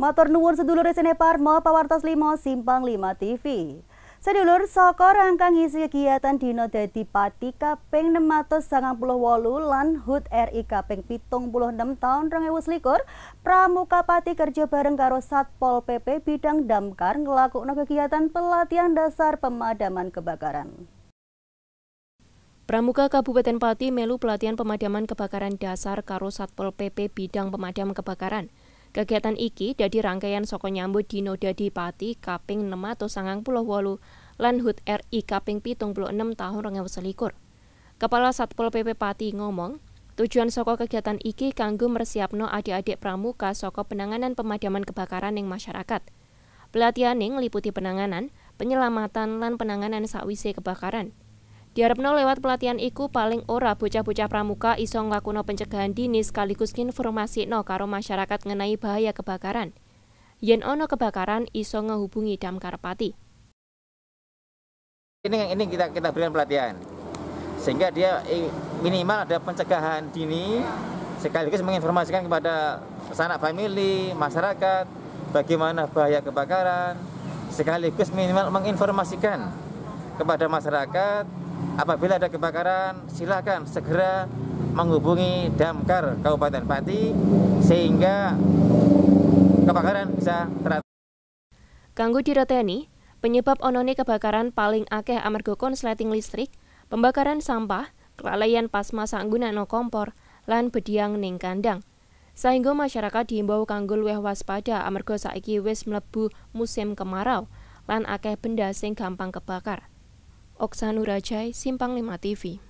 Matur nuwun sedulur sinepar Parma pawartos limo simpang 5 TV. Sedulur saka rangkang isi kegiatan dino dadi pati kaping 698 lan HUT RI kaping 76 taun 2021 pramuka pati kerja bareng karo Satpol PP bidang damkar nglakukno kegiatan pelatihan dasar pemadaman kebakaran. Pramuka Kabupaten Pati melu pelatihan pemadaman kebakaran dasar karo Satpol PP bidang pemadam kebakaran. Kegiatan iki dadi rangkaian saka nyambut Dino Dadi Pati kaping 698 lan HUT RI kaping 76 tahun 2021. Kepala Satpol PP Pati ngomong, tujuan saka kegiatan iki kanggo mersiapno adik-adik pramuka saka penanganan pemadaman kebakaran yang masyarakat. Pelatihan ning meliputi penanganan, penyelamatan lan penanganan sakwise kebakaran. Diharapno lewat pelatihan iku paling ora bocah-bocah pramuka iso nglakuno pencegahan dini sekaligus informasi no karo masyarakat mengenai bahaya kebakaran. Yen ono kebakaran iso ngehubungi damkar pati. Ini yang ini kita kita berikan pelatihan sehingga dia minimal ada pencegahan dini sekaligus menginformasikan kepada sanak family masyarakat bagaimana bahaya kebakaran sekaligus minimal menginformasikan kepada masyarakat Apabila ada kebakaran, silakan segera menghubungi Damkar Kabupaten Pati sehingga kebakaran bisa teratasi. Kanggo direteni, penyebab onone kebakaran paling akeh amarga konsleting listrik, pembakaran sampah, kelalaian pas masa no kompor, lan bediang ning kandang. Sehingga masyarakat diimbau kanggo luwih waspada amarga saiki wis mlebu musim kemarau lan akeh benda sing gampang kebakar. Oksanu Rajai, Simpang 5 TV.